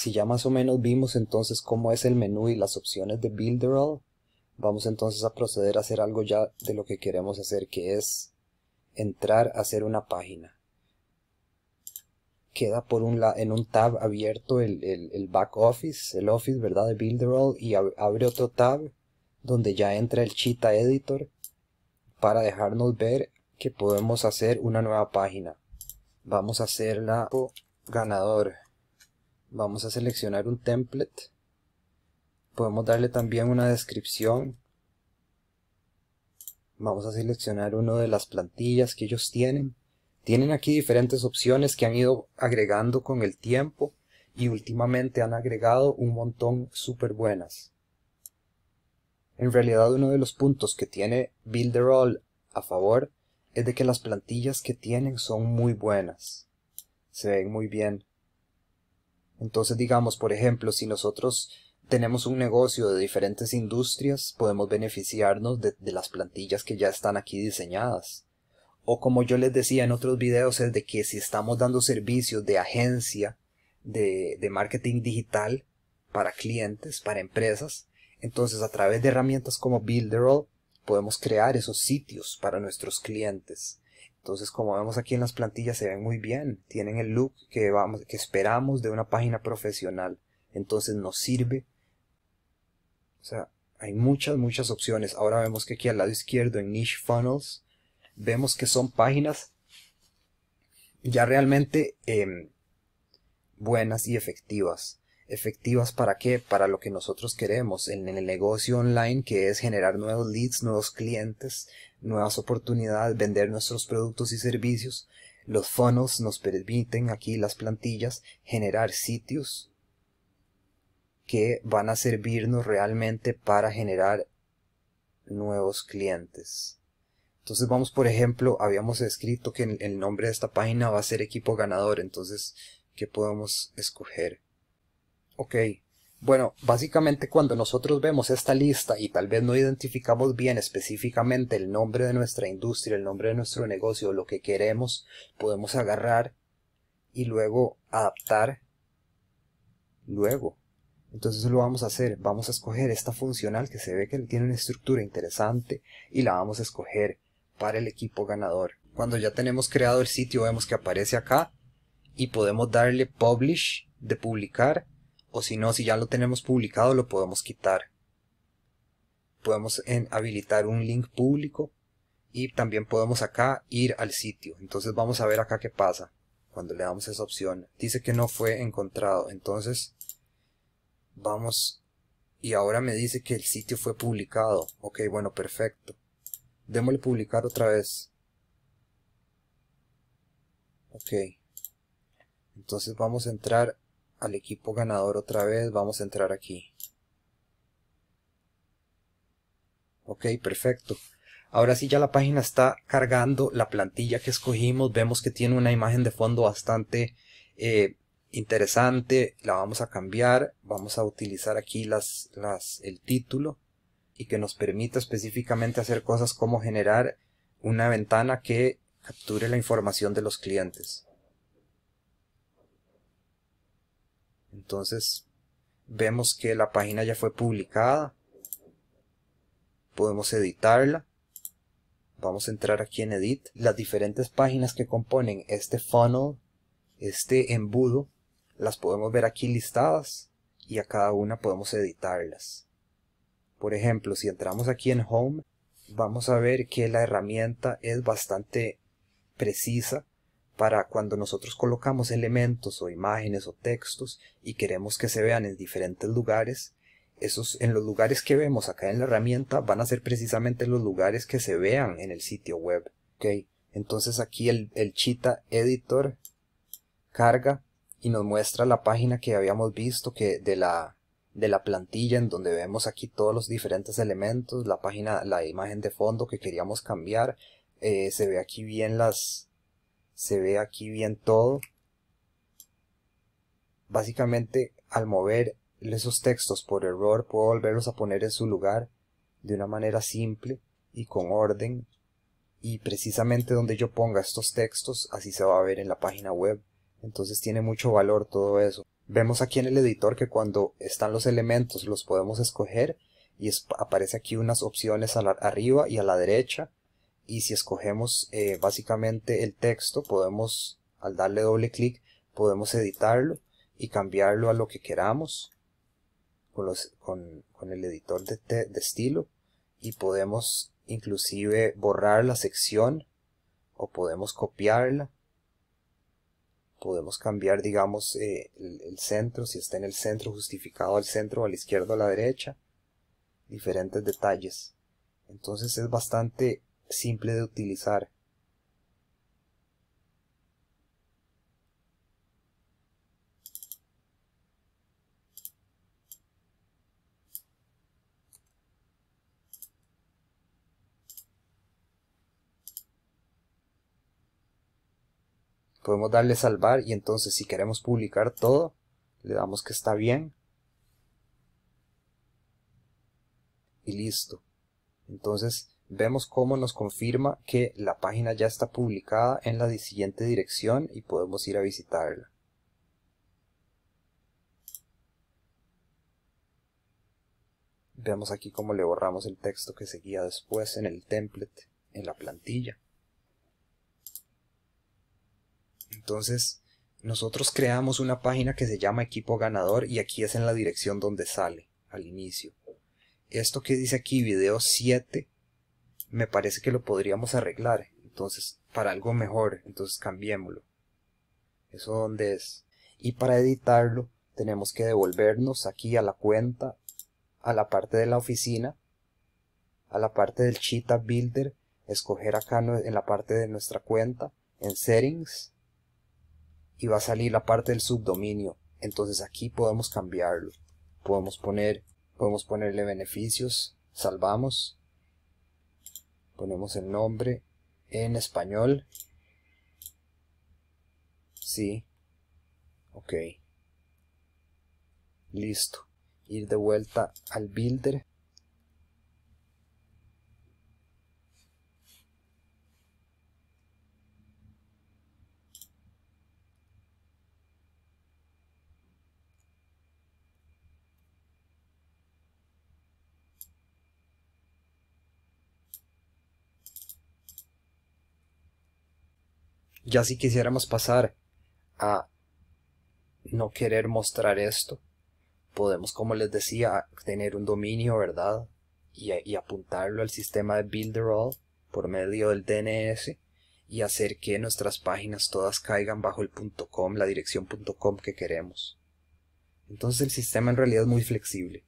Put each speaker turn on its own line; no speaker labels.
Si ya más o menos vimos entonces cómo es el menú y las opciones de Builderall, vamos entonces a proceder a hacer algo ya de lo que queremos hacer, que es entrar a hacer una página. Queda por un en un tab abierto el, el, back office, el office ¿verdad? de Builderall, y abre otro tab donde ya entra el Cheetah Editor para dejarnos ver que podemos hacer una nueva página. Vamos a hacerla ganador Vamos a seleccionar un template. Podemos darle también una descripción. Vamos a seleccionar una de las plantillas que ellos tienen. Tienen aquí diferentes opciones que han ido agregando con el tiempo y últimamente han agregado un montón súper buenas. En realidad uno de los puntos que tiene Builderall a favor es de que las plantillas que tienen son muy buenas. Se ven muy bien. Entonces, digamos, por ejemplo, si nosotros tenemos un negocio de diferentes industrias, podemos beneficiarnos de, las plantillas que ya están aquí diseñadas. O como yo les decía en otros videos, es de que si estamos dando servicios de agencia, de, de marketing digital para clientes, para empresas, entonces a través de herramientas como Builderall podemos crear esos sitios para nuestros clientes entonces, como vemos aquí en las plantillas, se ven muy bien. Tienen el look que, vamos, que esperamos de una página profesional. Entonces nos sirve. O sea, hay muchas, muchas opciones. Ahora vemos que aquí al lado izquierdo en Niche Funnels, vemos que son páginas ya realmente em, buenas y efectivas efectivas para qué? Para lo que nosotros queremos en, el negocio online, que es generar nuevos leads, nuevos clientes, nuevas oportunidades, vender nuestros productos y servicios. Los funnels nos permiten aquí las plantillas generar sitios que van a servirnos realmente para generar nuevos clientes. Entonces vamos, por ejemplo, habíamos escrito que el nombre de esta página va a ser equipo ganador, entonces, ¿qué podemos escoger? Ok, bueno, básicamente cuando nosotros vemos esta lista y tal vez no identificamos bien específicamente el nombre de nuestra industria, el nombre de nuestro negocio, lo que queremos, podemos agarrar y luego adaptar luego. Entonces lo vamos a hacer, vamos a escoger esta funcional que se ve que tiene una estructura interesante y la vamos a escoger para el equipo ganador. Cuando ya tenemos creado el sitio vemos que aparece acá y podemos darle publish de publicar o si no, si ya lo tenemos publicado lo podemos quitar. Podemos habilitar un link público y también podemos acá ir al sitio. Entonces vamos a ver acá qué pasa cuando le damos esa opción. Dice que no fue encontrado, entonces vamos y ahora me dice que el sitio fue publicado. Ok, bueno, perfecto. Démosle publicar otra vez. Ok. Entonces vamos a entrar al equipo ganador otra vez. Vamos a entrar aquí. Ok, perfecto. Ahora sí ya la página está cargando la plantilla que escogimos. Vemos que tiene una imagen de fondo bastante eh, interesante. La vamos a cambiar. Vamos a utilizar aquí las, las, el título y que nos permita específicamente hacer cosas como generar una ventana que capture la información de los clientes. Entonces, vemos que la página ya fue publicada. Podemos editarla. Vamos a entrar aquí en Edit. Las diferentes páginas que componen este funnel, este embudo, las podemos ver aquí listadas y a cada una podemos editarlas. Por ejemplo, si entramos aquí en Home, vamos a ver que la herramienta es bastante precisa para cuando nosotros colocamos elementos o imágenes o textos y queremos que se vean en diferentes lugares, esos, en los lugares que vemos acá en la herramienta van a ser precisamente los lugares que se vean en el sitio web. ¿okay? Entonces aquí el, el Chita Editor carga y nos muestra la página que habíamos visto que de la, de la plantilla en donde vemos aquí todos los diferentes elementos, la página, la imagen de fondo que queríamos cambiar, eh, se ve aquí bien las, se ve aquí bien todo. Básicamente al mover esos textos por error puedo volverlos a poner en su lugar de una manera simple y con orden y precisamente donde yo ponga estos textos así se va a ver en la página web entonces tiene mucho valor todo eso vemos aquí en el editor que cuando están los elementos los podemos escoger y aparece aquí unas opciones arriba y a la derecha y si escogemos eh, básicamente el texto podemos al darle doble clic podemos editarlo y cambiarlo a lo que queramos con, el editor de, de estilo y podemos inclusive borrar la sección o podemos copiarla podemos cambiar digamos eh, el, centro, si está en el centro justificado al centro, a la izquierda o a la derecha diferentes detalles entonces es bastante simple de utilizar. podemos darle salvar y entonces si queremos publicar todo le damos que está bien y listo entonces vemos cómo nos confirma que la página ya está publicada en la siguiente dirección y podemos ir a visitarla. Vemos aquí cómo le borramos el texto que seguía después en el template, en la plantilla. Entonces, nosotros creamos una página que se llama equipo ganador y aquí es en la dirección donde sale, al inicio. Esto que dice aquí, video 7, me parece que lo podríamos arreglar, entonces para algo mejor, entonces cambiémoslo. Eso donde es. Y para editarlo tenemos que devolvernos aquí a la cuenta, a la parte de la oficina, a la parte del Cheetah Builder, escoger acá en la parte de nuestra cuenta, en Settings, y va a salir la parte del subdominio. Entonces aquí podemos cambiarlo. Podemos poner, podemos ponerle beneficios, salvamos, ponemos el nombre en español sí ok listo ir de vuelta al builder Ya si quisiéramos pasar a no querer mostrar esto, podemos, como les decía, tener un dominio, ¿verdad? Y, apuntarlo al sistema de Builderall por medio del DNS y hacer que nuestras páginas todas caigan bajo el .com, la dirección .com que queremos. Entonces el sistema en realidad es muy flexible.